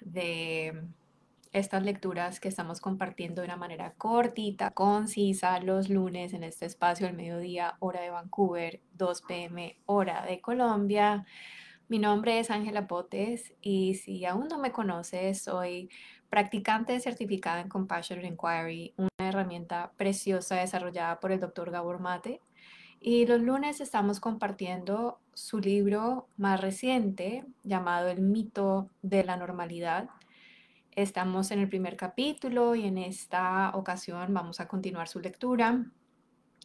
de estas lecturas que estamos compartiendo de una manera cortita, concisa, los lunes en este espacio al mediodía, hora de Vancouver, 2 pm, hora de Colombia. Mi nombre es Ángela Potes y si aún no me conoces, soy practicante certificada en Compassionate Inquiry, una herramienta preciosa desarrollada por el doctor Gabor Mate. Y los lunes estamos compartiendo su libro más reciente llamado El mito de la normalidad. Estamos en el primer capítulo y en esta ocasión vamos a continuar su lectura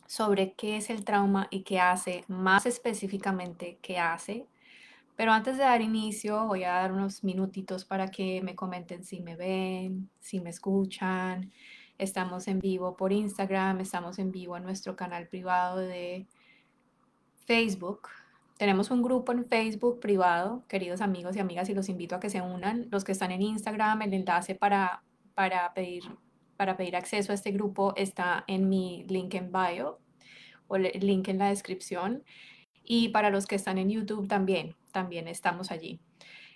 sobre qué es el trauma y qué hace, más específicamente qué hace. Pero antes de dar inicio, voy a dar unos minutitos para que me comenten si me ven, si me escuchan. Estamos en vivo por Instagram, estamos en vivo en nuestro canal privado de Facebook, tenemos un grupo en Facebook privado, queridos amigos y amigas, y los invito a que se unan. Los que están en Instagram, el enlace para, para, pedir, para pedir acceso a este grupo está en mi link en bio o el link en la descripción. Y para los que están en YouTube también, también estamos allí.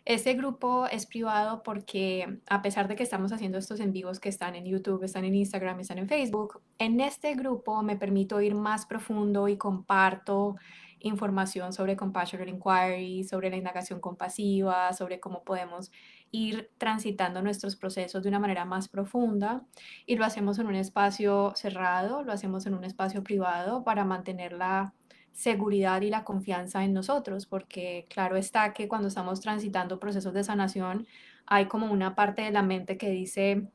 Este grupo es privado porque a pesar de que estamos haciendo estos en vivos que están en YouTube, están en Instagram, están en Facebook, en este grupo me permito ir más profundo y comparto información sobre Compassionate Inquiry, sobre la indagación compasiva, sobre cómo podemos ir transitando nuestros procesos de una manera más profunda y lo hacemos en un espacio cerrado, lo hacemos en un espacio privado para mantener la seguridad y la confianza en nosotros, porque claro está que cuando estamos transitando procesos de sanación hay como una parte de la mente que dice,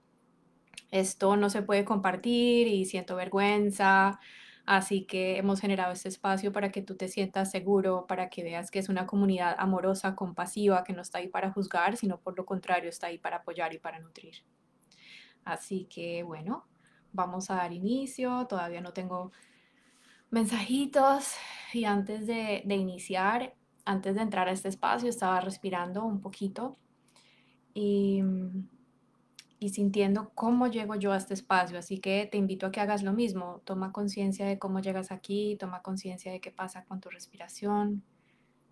esto no se puede compartir y siento vergüenza Así que hemos generado este espacio para que tú te sientas seguro, para que veas que es una comunidad amorosa, compasiva, que no está ahí para juzgar, sino por lo contrario, está ahí para apoyar y para nutrir. Así que bueno, vamos a dar inicio. Todavía no tengo mensajitos y antes de, de iniciar, antes de entrar a este espacio, estaba respirando un poquito y mm, y sintiendo cómo llego yo a este espacio. Así que te invito a que hagas lo mismo. Toma conciencia de cómo llegas aquí, toma conciencia de qué pasa con tu respiración,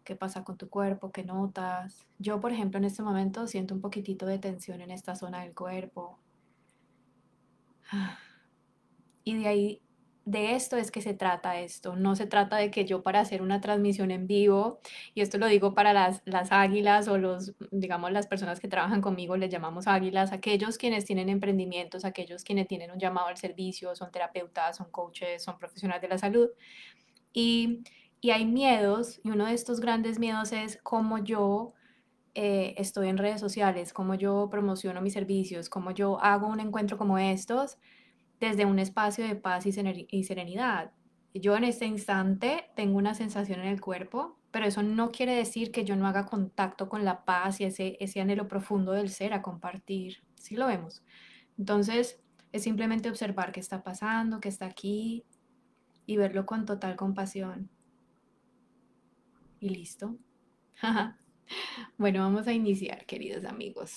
qué pasa con tu cuerpo, qué notas. Yo, por ejemplo, en este momento siento un poquitito de tensión en esta zona del cuerpo. Y de ahí de esto es que se trata esto, no se trata de que yo para hacer una transmisión en vivo, y esto lo digo para las, las águilas o los, digamos, las personas que trabajan conmigo, les llamamos águilas, aquellos quienes tienen emprendimientos, aquellos quienes tienen un llamado al servicio, son terapeutas, son coaches, son profesionales de la salud, y, hay miedos, y uno de estos grandes miedos es cómo yo eh, estoy en redes sociales, cómo yo promociono mis servicios, cómo yo hago un encuentro como estos, desde un espacio de paz y serenidad. Yo en este instante tengo una sensación en el cuerpo, pero eso no quiere decir que yo no haga contacto con la paz y ese, anhelo profundo del ser a compartir, si lo vemos. Entonces, es simplemente observar qué está pasando, qué está aquí y verlo con total compasión. Y listo. bueno, vamos a iniciar, queridos amigos.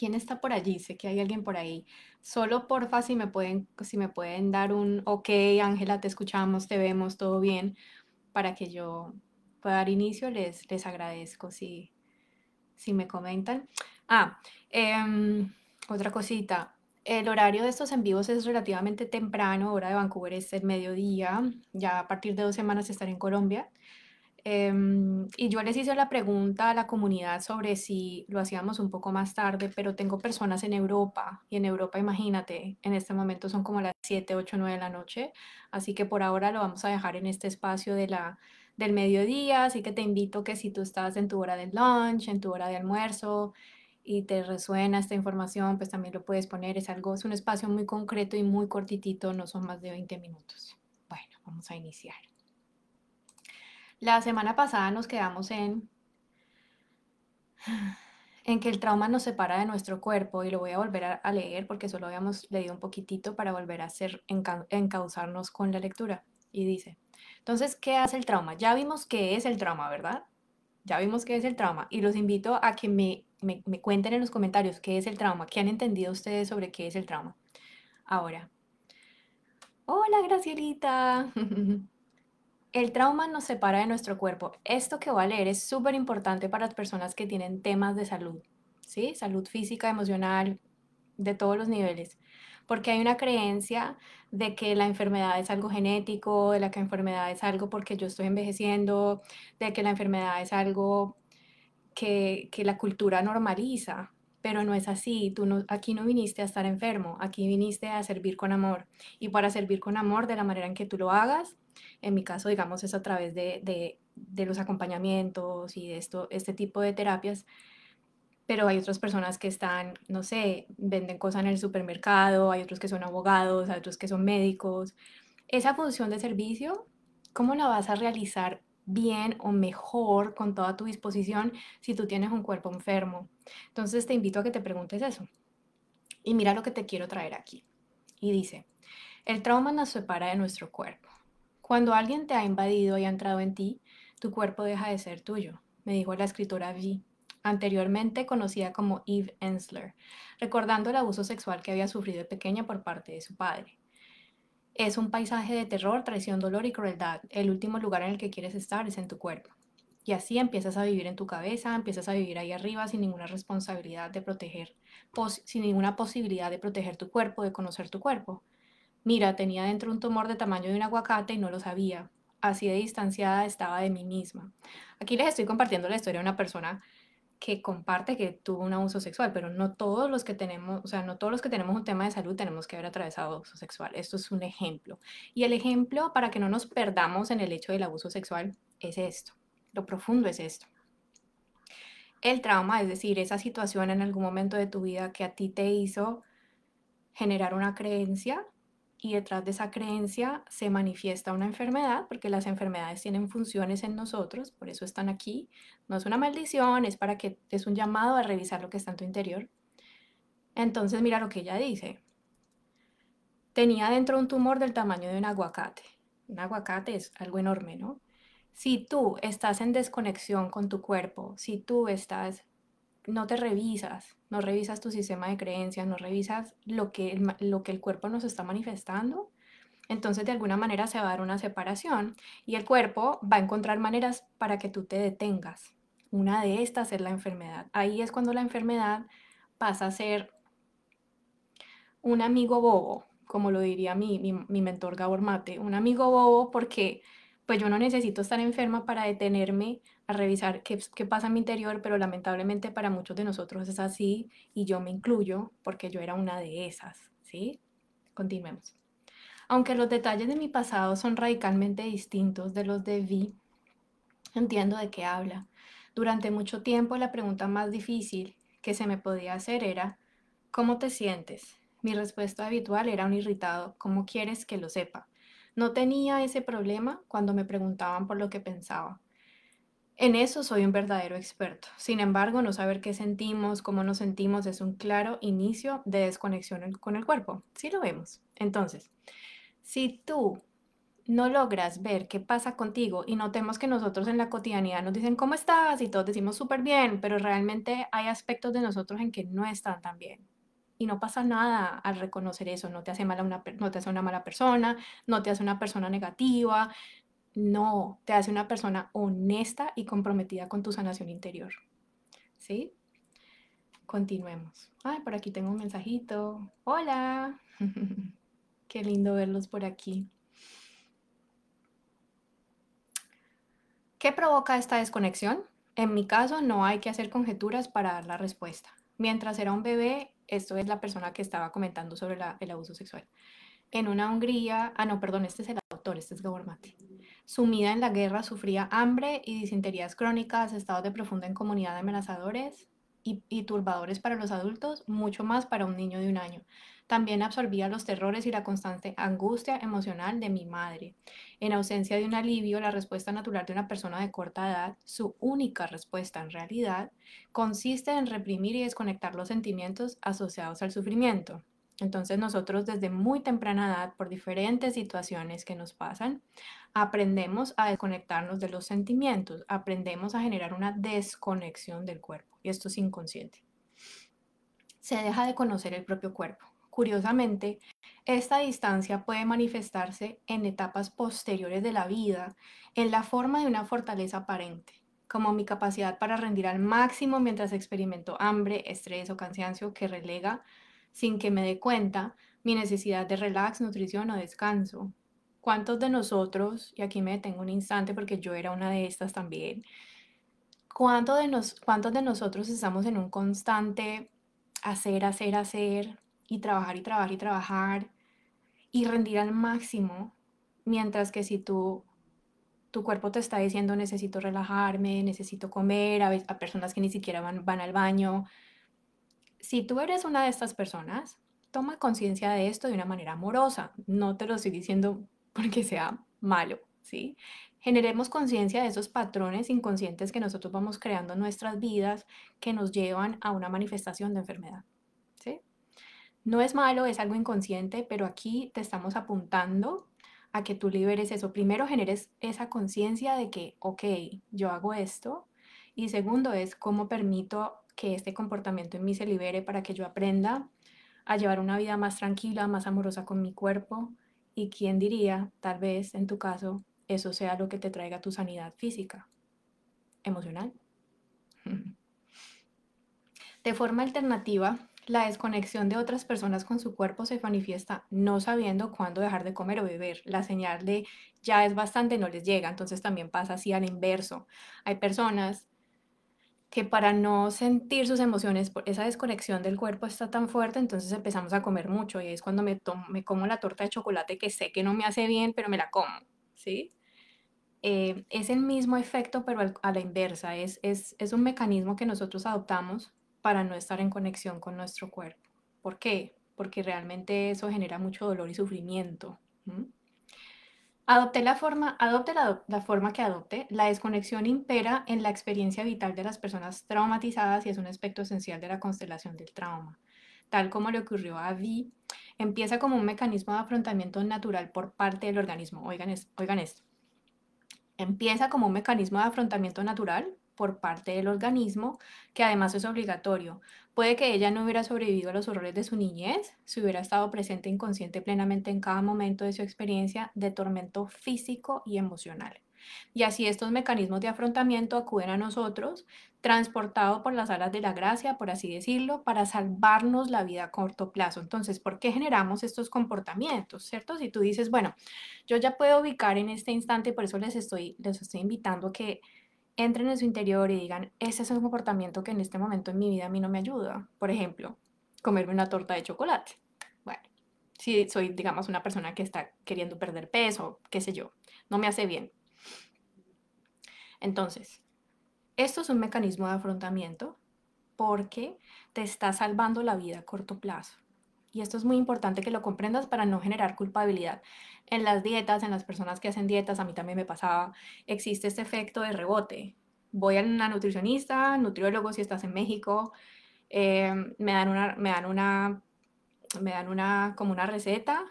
¿quién está por allí? Sé que hay alguien por ahí. Solo porfa si me pueden, si me pueden dar un ok, Ángela, te escuchamos, te vemos, todo bien, para que yo pueda dar inicio, les, les agradezco si, si me comentan. Ah, em, otra cosita. El horario de estos en vivos es relativamente temprano, hora de Vancouver es el mediodía, ya a partir de dos semanas estaré en Colombia. Em, y yo les hice la pregunta a la comunidad sobre si lo hacíamos un poco más tarde, pero tengo personas en Europa y en Europa, imagínate, en este momento son como las 7, 8, 9 de la noche, así que por ahora lo vamos a dejar en este espacio de la, del mediodía, así que te invito que si tú estás en tu hora del lunch, en tu hora de almuerzo y te resuena esta información, pues también lo puedes poner, es algo, es un espacio muy concreto y muy cortitito, no son más de 20 minutos. Bueno, vamos a iniciar. La semana pasada nos quedamos en, en que el trauma nos separa de nuestro cuerpo y lo voy a volver a leer porque solo habíamos leído un poquitito para volver a encauzarnos con la lectura. Y dice, entonces, ¿qué hace el trauma? Ya vimos qué es el trauma, ¿verdad? Ya vimos qué es el trauma y los invito a que me, me cuenten en los comentarios qué es el trauma, qué han entendido ustedes sobre qué es el trauma. Ahora, hola Gracielita. El trauma nos separa de nuestro cuerpo. Esto que voy a leer es súper importante para las personas que tienen temas de salud, ¿sí? Salud física, emocional, de todos los niveles. Porque hay una creencia de que la enfermedad es algo genético, de la que la enfermedad es algo porque yo estoy envejeciendo, de que la enfermedad es algo que, la cultura normaliza, pero no es así. Tú no, aquí no viniste a estar enfermo, aquí viniste a servir con amor. Y para servir con amor de la manera en que tú lo hagas, en mi caso, digamos, es a través de, de, los acompañamientos y de esto, este tipo de terapias pero hay otras personas que están, no sé, venden cosas en el supermercado, hay otros que son abogados, hay otros que son médicos. Esa función de servicio, ¿cómo la vas a realizar bien o mejor con toda tu disposición si tú tienes un cuerpo enfermo? Entonces te invito a que te preguntes eso. Y mira lo que te quiero traer aquí. Y dice, el trauma nos separa de nuestro cuerpo. Cuando alguien te ha invadido y ha entrado en ti, tu cuerpo deja de ser tuyo, me dijo la escritora V, anteriormente conocida como Eve Ensler, recordando el abuso sexual que había sufrido de pequeña por parte de su padre. Es un paisaje de terror, traición, dolor y crueldad. El último lugar en el que quieres estar es en tu cuerpo. Y así empiezas a vivir en tu cabeza, empiezas a vivir ahí arriba sin ninguna responsabilidad de proteger, sin ninguna posibilidad de proteger tu cuerpo, de conocer tu cuerpo. Mira, tenía dentro un tumor de tamaño de un aguacate y no lo sabía. Así de distanciada estaba de mí misma. Aquí les estoy compartiendo la historia de una persona que comparte que tuvo un abuso sexual, pero no todos los que tenemos, o sea, no todos los que tenemos un tema de salud tenemos que haber atravesado abuso sexual. Esto es un ejemplo. Y el ejemplo para que no nos perdamos en el hecho del abuso sexual es esto. Lo profundo es esto. El trauma, es decir, esa situación en algún momento de tu vida que a ti te hizo generar una creencia y detrás de esa creencia se manifiesta una enfermedad, porque las enfermedades tienen funciones en nosotros, por eso están aquí. No es una maldición, es para que es un llamado a revisar lo que está en tu interior. Entonces mira lo que ella dice. Tenía dentro un tumor del tamaño de un aguacate. Un aguacate es algo enorme, ¿no? Si tú estás en desconexión con tu cuerpo, si tú estás no te revisas, no revisas tu sistema de creencias, no revisas lo que, el, lo que el cuerpo nos está manifestando, entonces de alguna manera se va a dar una separación y el cuerpo va a encontrar maneras para que tú te detengas. Una de estas es la enfermedad. Ahí es cuando la enfermedad pasa a ser un amigo bobo, como lo diría mi, mi mentor Gabor Mate, un amigo bobo porque pues yo no necesito estar enferma para detenerme a revisar qué, pasa en mi interior, pero lamentablemente para muchos de nosotros es así y yo me incluyo porque yo era una de esas, ¿sí? Continuemos. Aunque los detalles de mi pasado son radicalmente distintos de los de Vi, entiendo de qué habla. Durante mucho tiempo la pregunta más difícil que se me podía hacer era, ¿cómo te sientes? Mi respuesta habitual era un irritado, ¿cómo quieres que lo sepa? No tenía ese problema cuando me preguntaban por lo que pensaba. En eso soy un verdadero experto. Sin embargo, no saber qué sentimos, cómo nos sentimos, es un claro inicio de desconexión con el cuerpo. Sí lo vemos. Entonces, si tú no logras ver qué pasa contigo y notemos que nosotros en la cotidianidad nos dicen cómo estás y todos decimos súper bien, pero realmente hay aspectos de nosotros en que no están tan bien y no pasa nada al reconocer eso, no te hace una no te hace una mala persona, no te hace una persona negativa, no, te hace una persona honesta y comprometida con tu sanación interior. ¿Sí? Continuemos. Ay, por aquí tengo un mensajito. Hola. Qué lindo verlos por aquí. ¿Qué provoca esta desconexión? En mi caso no hay que hacer conjeturas para dar la respuesta. Mientras era un bebé, esto es la persona que estaba comentando sobre el abuso sexual, en una Hungría, ah no, perdón, este es el autor, este es Gabor Mate, sumida en la guerra, sufría hambre y disenterías crónicas, estados de profunda incomunidad amenazadores, y, turbadores para los adultos, mucho más para un niño de un año. También absorbía los terrores y la constante angustia emocional de mi madre. En ausencia de un alivio, la respuesta natural de una persona de corta edad, su única respuesta en realidad, consiste en reprimir y desconectar los sentimientos asociados al sufrimiento. Entonces nosotros desde muy temprana edad, por diferentes situaciones que nos pasan, aprendemos a desconectarnos de los sentimientos, aprendemos a generar una desconexión del cuerpo, y esto es inconsciente. Se deja de conocer el propio cuerpo. Curiosamente, esta distancia puede manifestarse en etapas posteriores de la vida en la forma de una fortaleza aparente, como mi capacidad para rendir al máximo mientras experimento hambre, estrés o cansancio que relega sin que me dé cuenta, mi necesidad de relax, nutrición o descanso. ¿Cuántos de nosotros, y aquí me detengo un instante porque yo era una de estas también, ¿cuántos de, nosotros estamos en un constante hacer, hacer, hacer y trabajar y trabajar y trabajar y rendir al máximo? Mientras que si tú tu cuerpo te está diciendo necesito relajarme, necesito comer, a, personas que ni siquiera van al baño, si tú eres una de estas personas, toma conciencia de esto de una manera amorosa. No te lo estoy diciendo porque sea malo, ¿sí? Generemos conciencia de esos patrones inconscientes que nosotros vamos creando en nuestras vidas que nos llevan a una manifestación de enfermedad, ¿sí? No es malo, es algo inconsciente, pero aquí te estamos apuntando a que tú liberes eso. Primero generes esa conciencia de que, ok, yo hago esto. Y segundo es cómo permito que este comportamiento en mí se libere para que yo aprenda a llevar una vida más tranquila, más amorosa con mi cuerpo. Y quién diría, tal vez en tu caso, eso sea lo que te traiga tu sanidad física, emocional. De forma alternativa, la desconexión de otras personas con su cuerpo se manifiesta no sabiendo cuándo dejar de comer o beber. La señal de ya es bastante no les llega, entonces también pasa así al inverso. Hay personas que para no sentir sus emociones, esa desconexión del cuerpo está tan fuerte, entonces empezamos a comer mucho y es cuando me, tomo, como la torta de chocolate que sé que no me hace bien, pero me la como, ¿sí? Eh, es el mismo efecto, pero a la inversa, es, es, un mecanismo que nosotros adoptamos para no estar en conexión con nuestro cuerpo. ¿Por qué? Porque realmente eso genera mucho dolor y sufrimiento. Adopte la forma, adopte la, forma que adopte, la desconexión impera en la experiencia vital de las personas traumatizadas y es un aspecto esencial de la constelación del trauma. Tal como le ocurrió a Vi, empieza como un mecanismo de afrontamiento natural por parte del organismo. Oigan, oigan esto. Empieza como un mecanismo de afrontamiento natural por parte del organismo, que además es obligatorio. Puede que ella no hubiera sobrevivido a los horrores de su niñez, si hubiera estado presente inconsciente plenamente en cada momento de su experiencia de tormento físico y emocional. Y así estos mecanismos de afrontamiento acuden a nosotros, transportados por las alas de la gracia, por así decirlo, para salvarnos la vida a corto plazo. Entonces, ¿por qué generamos estos comportamientos, cierto? Si tú dices, bueno, yo ya puedo ubicar en este instante, por eso les estoy, les estoy invitando a que entren en su interior y digan, ese es un comportamiento que en este momento en mi vida a mí no me ayuda. Por ejemplo, comerme una torta de chocolate. Bueno, si soy, digamos, una persona que está queriendo perder peso, qué sé yo, no me hace bien. Entonces, esto es un mecanismo de afrontamiento porque te está salvando la vida a corto plazo y esto es muy importante que lo comprendas para no generar culpabilidad. En las dietas, en las personas que hacen dietas, a mí también me pasaba, existe este efecto de rebote. Voy a una nutricionista, nutriólogo si estás en México, em, me dan una, me dan una, me dan una, como una receta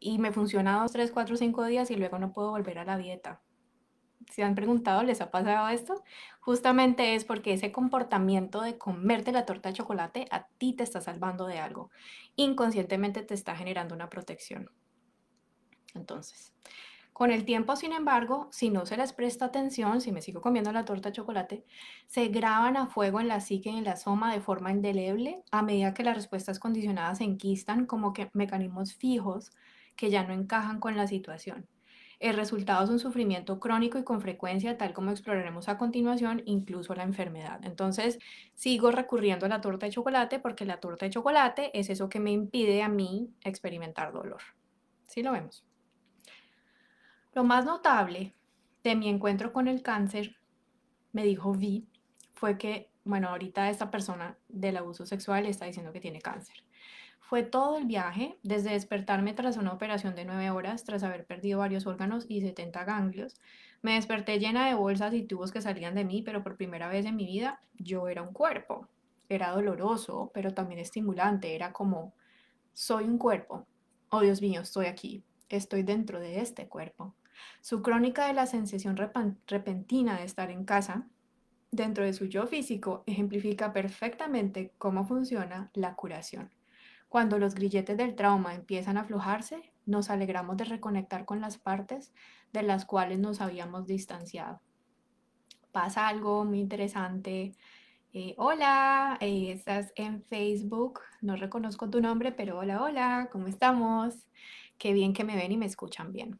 y me funciona dos, tres, cuatro, cinco días y luego no puedo volver a la dieta si han preguntado, ¿les ha pasado esto? Justamente es porque ese comportamiento de comerte la torta de chocolate a ti te está salvando de algo. Inconscientemente te está generando una protección. Entonces, con el tiempo, sin embargo, si no se les presta atención, si me sigo comiendo la torta de chocolate, se graban a fuego en la psique y en la soma de forma indeleble a medida que las respuestas condicionadas se enquistan como que mecanismos fijos que ya no encajan con la situación. El eh, resultado es un sufrimiento crónico y con frecuencia, tal como exploraremos a continuación, incluso la enfermedad. Entonces, sigo recurriendo a la torta de chocolate porque la torta de chocolate es eso que me impide a mí experimentar dolor. ¿Sí lo vemos? Lo más notable de mi encuentro con el cáncer, me dijo Vi, fue que, bueno, ahorita esta persona del abuso sexual está diciendo que tiene cáncer. Fue todo el viaje, desde despertarme tras una operación de nueve horas, tras haber perdido varios órganos y 70 ganglios. Me desperté llena de bolsas y tubos que salían de mí, pero por primera vez en mi vida yo era un cuerpo. Era doloroso, pero también estimulante. Era como, soy un cuerpo. Oh Dios mío, estoy aquí. Estoy dentro de este cuerpo. Su crónica de la sensación repentina de estar en casa, dentro de su yo físico, ejemplifica perfectamente cómo funciona la curación. Cuando los grilletes del trauma empiezan a aflojarse, nos alegramos de reconectar con las partes de las cuales nos habíamos distanciado. Pasa algo muy interesante. Eh, hola, eh, estás en Facebook, no reconozco tu nombre, pero hola, hola, ¿cómo estamos? Qué bien que me ven y me escuchan bien.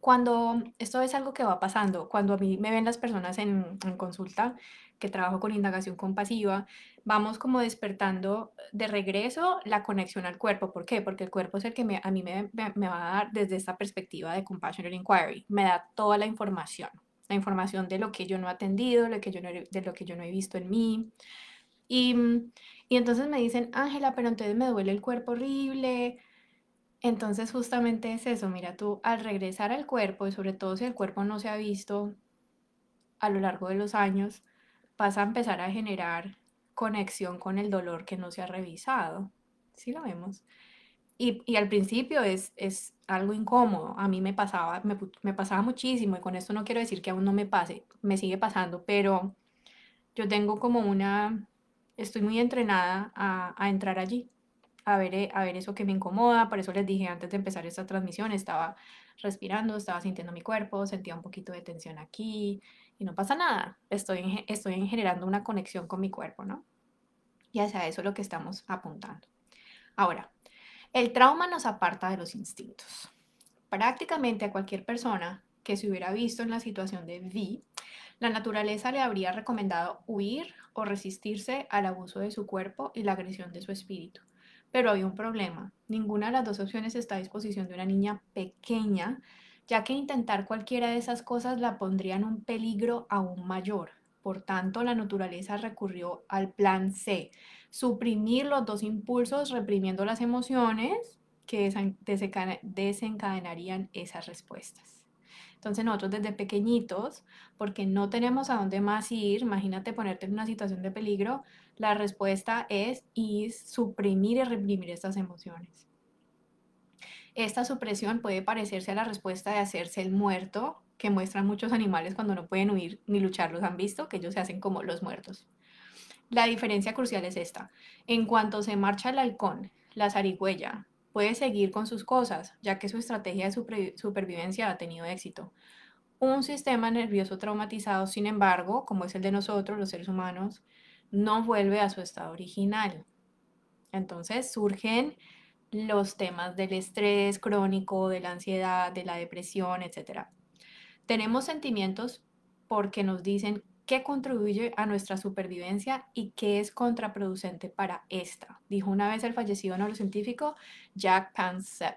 Cuando esto es algo que va pasando, cuando a mí me ven las personas en consulta, que trabajo con indagación compasiva, vamos como despertando de regreso la conexión al cuerpo. ¿Por qué? Porque el cuerpo es el que a mí me, va a dar desde esta perspectiva de Compassionate Inquiry, me da toda la información, la información de lo que yo no he atendido, lo que de lo que yo no he visto en mí. Y, y entonces me dicen, Ángela, pero entonces me duele el cuerpo horrible, entonces justamente es eso, mira tú, al regresar al cuerpo, y sobre todo si el cuerpo no se ha visto a lo largo de los años, pasa a empezar a generar conexión con el dolor que no se ha revisado. Sí lo vemos. Y, y al principio es, es algo incómodo. A mí me pasaba, me, me pasaba muchísimo y con esto no quiero decir que aún no me pase, me sigue pasando, pero yo tengo como una, estoy muy entrenada a, a entrar allí, a ver, eh, a ver eso que me incomoda. Por eso les dije antes de empezar esta transmisión, estaba respirando, estaba sintiendo mi cuerpo, sentía un poquito de tensión aquí, y no pasa nada, estoy, estoy generando una conexión con mi cuerpo, ¿no? Y hacia eso es lo que estamos apuntando. Ahora, el trauma nos aparta de los instintos. Prácticamente a cualquier persona que se hubiera visto en la situación de Vi, la naturaleza le habría recomendado huir o resistirse al abuso de su cuerpo y la agresión de su espíritu. Pero había un problema. Ninguna de las dos opciones está a disposición de una niña pequeña ya que intentar cualquiera de esas cosas la pondría en un peligro aún mayor. Por tanto, la naturaleza recurrió al plan C, suprimir los dos impulsos reprimiendo las emociones que desencadenarían esas respuestas. Entonces nosotros desde pequeñitos, porque no tenemos a dónde más ir, imagínate ponerte en una situación de peligro, la respuesta es, y suprimir y reprimir esas emociones. Esta supresión puede parecerse a la respuesta de hacerse el muerto que muestran muchos animales cuando no pueden huir ni luchar, los han visto, que ellos se hacen como los muertos. La diferencia crucial es esta. En cuanto se marcha el halcón, la zarigüeya puede seguir con sus cosas, ya que su estrategia de supervivencia ha tenido éxito. Un sistema nervioso traumatizado, sin embargo, como es el de nosotros, los seres humanos, no vuelve a su estado original. Entonces surgen los temas del estrés crónico, de la ansiedad, de la depresión, etc. Tenemos sentimientos porque nos dicen qué contribuye a nuestra supervivencia y qué es contraproducente para esta, dijo una vez el fallecido neurocientífico Jack Pansep.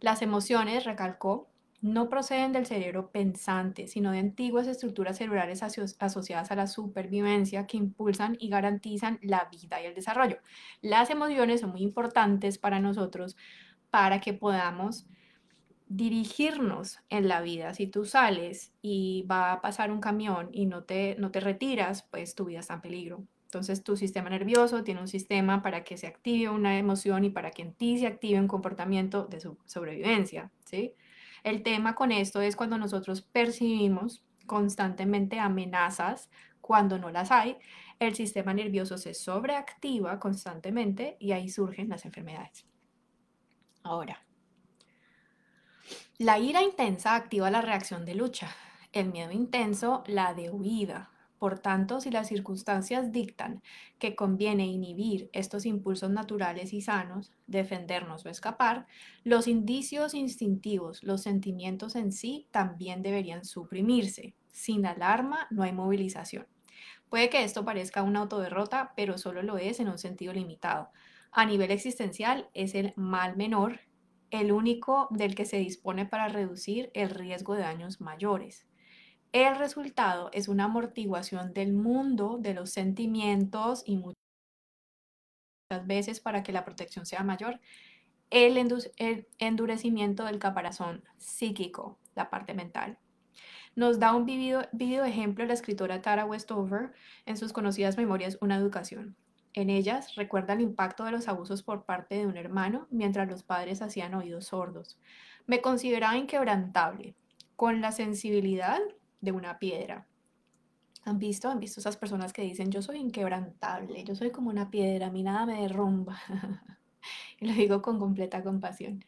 Las emociones, recalcó, no proceden del cerebro pensante, sino de antiguas estructuras cerebrales asociadas a la supervivencia que impulsan y garantizan la vida y el desarrollo. Las emociones son muy importantes para nosotros para que podamos dirigirnos en la vida. Si tú sales y va a pasar un camión y no te, no te retiras, pues tu vida está en peligro. Entonces tu sistema nervioso tiene un sistema para que se active una emoción y para que en ti se active un comportamiento de sobrevivencia, ¿sí? El tema con esto es cuando nosotros percibimos constantemente amenazas cuando no las hay, el sistema nervioso se sobreactiva constantemente y ahí surgen las enfermedades. Ahora, la ira intensa activa la reacción de lucha, el miedo intenso la de huida, por tanto, si las circunstancias dictan que conviene inhibir estos impulsos naturales y sanos, defendernos o escapar, los indicios instintivos, los sentimientos en sí, también deberían suprimirse. Sin alarma no hay movilización. Puede que esto parezca una autoderrota, pero solo lo es en un sentido limitado. A nivel existencial es el mal menor, el único del que se dispone para reducir el riesgo de daños mayores. El resultado es una amortiguación del mundo, de los sentimientos y muchas veces para que la protección sea mayor. El, endurecimiento del caparazón psíquico, la parte mental. Nos da un vivido, vivido ejemplo la escritora Tara Westover en sus conocidas memorias Una educación. En ellas recuerda el impacto de los abusos por parte de un hermano mientras los padres hacían oídos sordos. Me consideraba inquebrantable, con la sensibilidad de una piedra. ¿Han visto? ¿Han visto esas personas que dicen, yo soy inquebrantable, yo soy como una piedra, a mí nada me derrumba? y lo digo con completa compasión.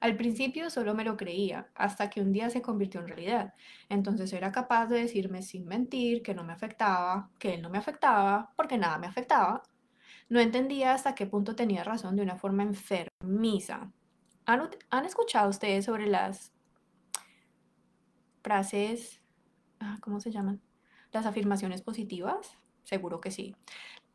Al principio solo me lo creía, hasta que un día se convirtió en realidad. Entonces era capaz de decirme sin mentir que no me afectaba, que él no me afectaba, porque nada me afectaba. No entendía hasta qué punto tenía razón de una forma enfermiza. ¿Han, ¿han escuchado ustedes sobre las frases Ah, ¿cómo se llaman? Las afirmaciones positivas, seguro que sí.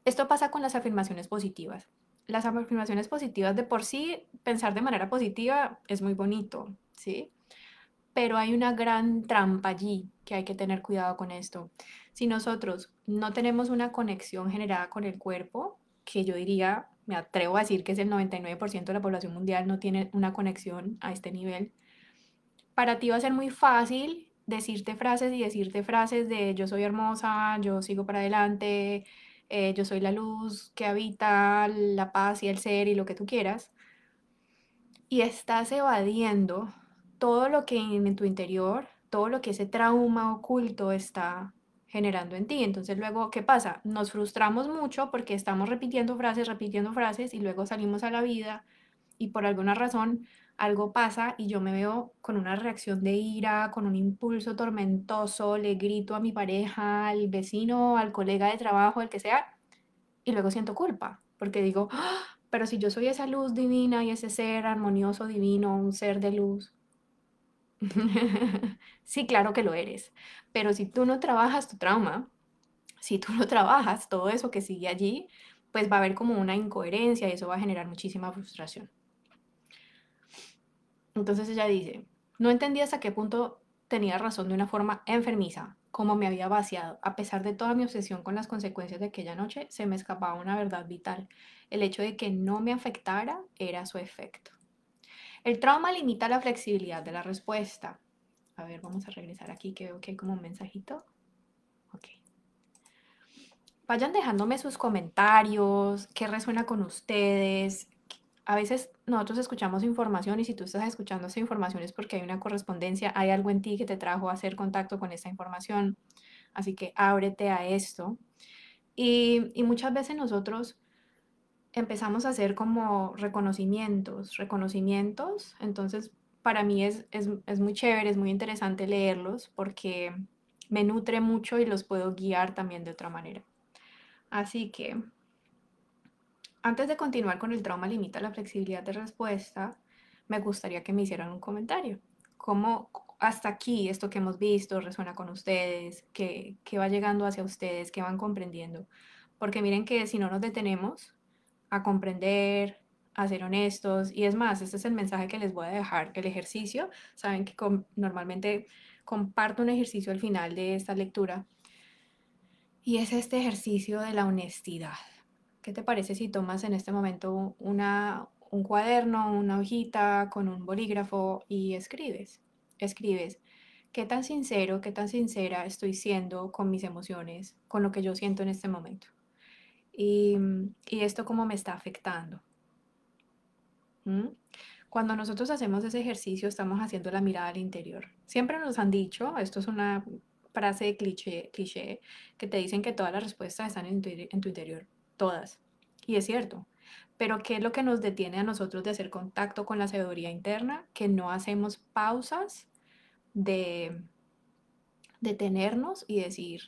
Esto pasa con las afirmaciones positivas. Las afirmaciones positivas de por sí, pensar de manera positiva es muy bonito, ¿sí? Pero hay una gran trampa allí que hay que tener cuidado con esto. Si nosotros no tenemos una conexión generada con el cuerpo, que yo diría, me atrevo a decir que es el 99% de la población mundial no tiene una conexión a este nivel, para ti va a ser muy fácil decirte frases y decirte frases de yo soy hermosa, yo sigo para adelante, eh, yo soy la luz que habita la paz y el ser y lo que tú quieras, y estás evadiendo todo lo que en tu interior, todo lo que ese trauma oculto está generando en ti. Entonces luego, ¿qué pasa? Nos frustramos mucho porque estamos repitiendo frases, repitiendo frases y luego salimos a la vida y por alguna razón algo pasa y yo me veo con una reacción de ira, con un impulso tormentoso, le grito a mi pareja, al vecino, al colega de trabajo, el que sea, y luego siento culpa, porque digo, ah, pero si yo soy esa luz divina y ese ser armonioso, divino, un ser de luz. sí, claro que lo eres, pero si tú no trabajas tu trauma, si tú no trabajas todo eso que sigue allí, pues va a haber como una incoherencia y eso va a generar muchísima frustración. Entonces ella dice, no entendí hasta qué punto tenía razón de una forma enfermiza, como me había vaciado. A pesar de toda mi obsesión con las consecuencias de aquella noche, se me escapaba una verdad vital. El hecho de que no me afectara era su efecto. El trauma limita la flexibilidad de la respuesta. A ver, vamos a regresar aquí que veo que hay como un mensajito. Vayan dejándome sus comentarios, qué resuena con ustedes, a veces nosotros escuchamos información y si tú estás escuchando esa información es porque hay una correspondencia, hay algo en ti que te trajo a hacer contacto con esa información. Así que ábrete a esto. Y, muchas veces nosotros empezamos a hacer como reconocimientos, reconocimientos. Entonces, para mí es muy chévere, es muy interesante leerlos porque me nutre mucho y los puedo guiar también de otra manera. Así que antes de continuar con el trauma limita la flexibilidad de respuesta, me gustaría que me hicieran un comentario. ¿Cómo hasta aquí esto que hemos visto resuena con ustedes? ¿Qué, va llegando hacia ustedes? ¿Qué van comprendiendo? Porque miren que si no nos detenemos a comprender, a ser honestos, y es más, este es el mensaje que les voy a dejar, el ejercicio, saben que normalmente comparto un ejercicio al final de esta lectura, y es este ejercicio de la honestidad ¿Qué te parece si tomas en este momento una, un cuaderno, una hojita con un bolígrafo y escribes? Escribes, ¿qué tan sincero, qué tan sincera estoy siendo con mis emociones, con lo que yo siento en este momento? Y, mm, esto cómo me está afectando. ¿Mm? Cuando nosotros hacemos ese ejercicio, estamos haciendo la mirada al interior. Siempre nos han dicho, esto es una frase de cliché, cliché que te dicen que todas las respuestas están en tu interior todas. Y es cierto. Pero ¿qué es lo que nos detiene a nosotros de hacer contacto con la sabiduría interna? Que no hacemos pausas de detenernos y decir,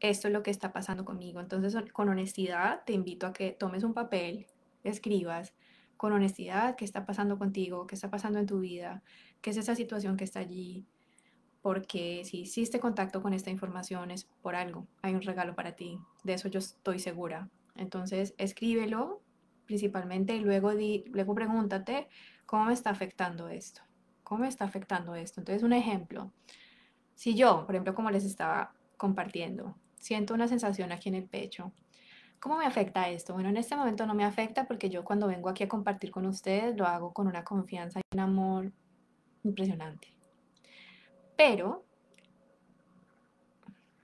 esto es lo que está pasando conmigo. Entonces, con honestidad, te invito a que tomes un papel, escribas con honestidad qué está pasando contigo, qué está pasando en tu vida, qué es esa situación que está allí, porque si hiciste contacto con esta información es por algo, hay un regalo para ti, de eso yo estoy segura. Entonces, escríbelo principalmente y luego, luego pregúntate cómo me está afectando esto, cómo me está afectando esto. Entonces, un ejemplo, si yo, por ejemplo, como les estaba compartiendo, siento una sensación aquí en el pecho, ¿cómo me afecta esto? Bueno, en este momento no me afecta porque yo cuando vengo aquí a compartir con ustedes lo hago con una confianza y un amor impresionante pero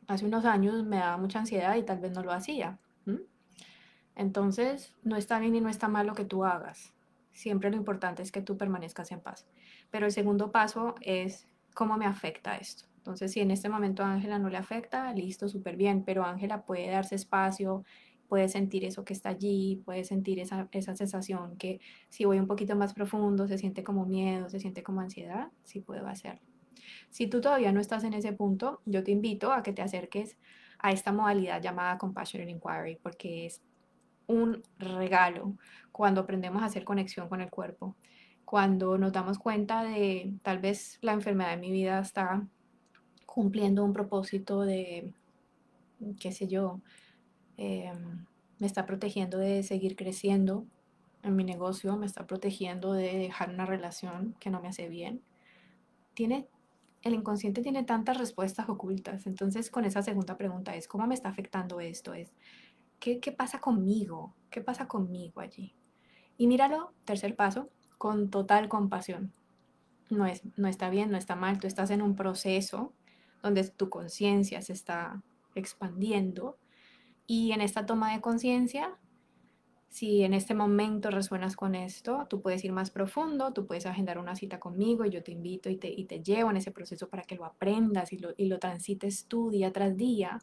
hace unos años me daba mucha ansiedad y tal vez no lo hacía. Entonces, no está bien y no está mal lo que tú hagas. Siempre lo importante es que tú permanezcas en paz. Pero el segundo paso es cómo me afecta esto. Entonces, si en este momento a Ángela no le afecta, listo, súper bien, pero Ángela puede darse espacio, puede sentir eso que está allí, puede sentir esa, esa sensación que si voy un poquito más profundo, se siente como miedo, se siente como ansiedad, sí puedo hacerlo. Si tú todavía no estás en ese punto, yo te invito a que te acerques a esta modalidad llamada Compassionate Inquiry, porque es un regalo cuando aprendemos a hacer conexión con el cuerpo, cuando nos damos cuenta de tal vez la enfermedad de mi vida está cumpliendo un propósito de, qué sé yo, eh, me está protegiendo de seguir creciendo en mi negocio, me está protegiendo de dejar una relación que no me hace bien. Tiene el inconsciente tiene tantas respuestas ocultas. Entonces, con esa segunda pregunta es, ¿cómo me está afectando esto? Es, ¿qué, pasa conmigo? ¿Qué pasa conmigo allí? Y míralo, tercer paso, con total compasión. No, es, no está bien, no está mal, tú estás en un proceso donde tu conciencia se está expandiendo y en esta toma de conciencia si en este momento resuenas con esto, tú puedes ir más profundo, tú puedes agendar una cita conmigo y yo te invito y te, y te llevo en ese proceso para que lo aprendas y lo, y lo transites tú día tras día.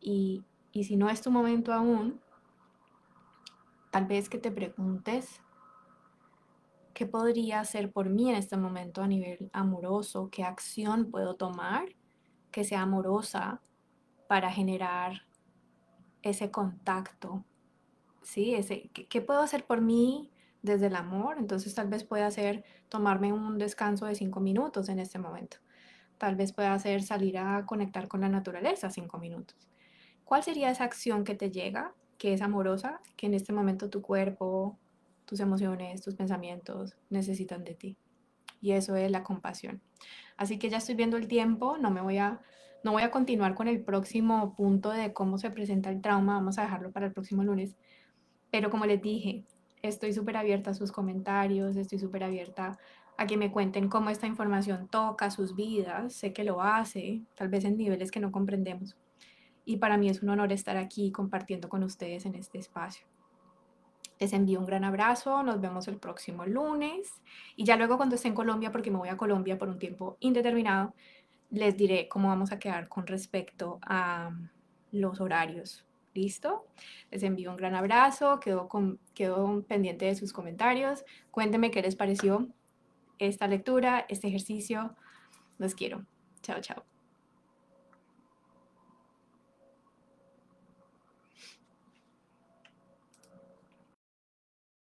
Y, y si no es tu momento aún, tal vez que te preguntes qué podría hacer por mí en este momento a nivel amoroso, qué acción puedo tomar que sea amorosa para generar ese contacto sí, ese, ¿qué, puedo hacer por mí desde el amor? Entonces tal vez pueda hacer tomarme un descanso de cinco minutos en este momento. Tal vez pueda hacer salir a conectar con la naturaleza cinco minutos. ¿Cuál sería esa acción que te llega, que es amorosa, que en este momento tu cuerpo, tus emociones, tus pensamientos necesitan de ti? Y eso es la compasión. Así que ya estoy viendo el tiempo, no me voy a no voy a continuar con el próximo punto de cómo se presenta el trauma, vamos a dejarlo para el próximo lunes, pero como les dije, estoy súper abierta a sus comentarios, estoy súper abierta a que me cuenten cómo esta información toca sus vidas, sé que lo hace, tal vez en niveles que no comprendemos. Y para mí es un honor estar aquí compartiendo con ustedes en este espacio. Les envío un gran abrazo, nos vemos el próximo lunes y ya luego cuando esté en Colombia, porque me voy a Colombia por un tiempo indeterminado, les diré cómo vamos a quedar con respecto a los horarios Listo. Les envío un gran abrazo. Quedo, pendiente de sus comentarios. Cuéntenme qué les pareció esta lectura, este ejercicio. Los quiero. Chao, chao.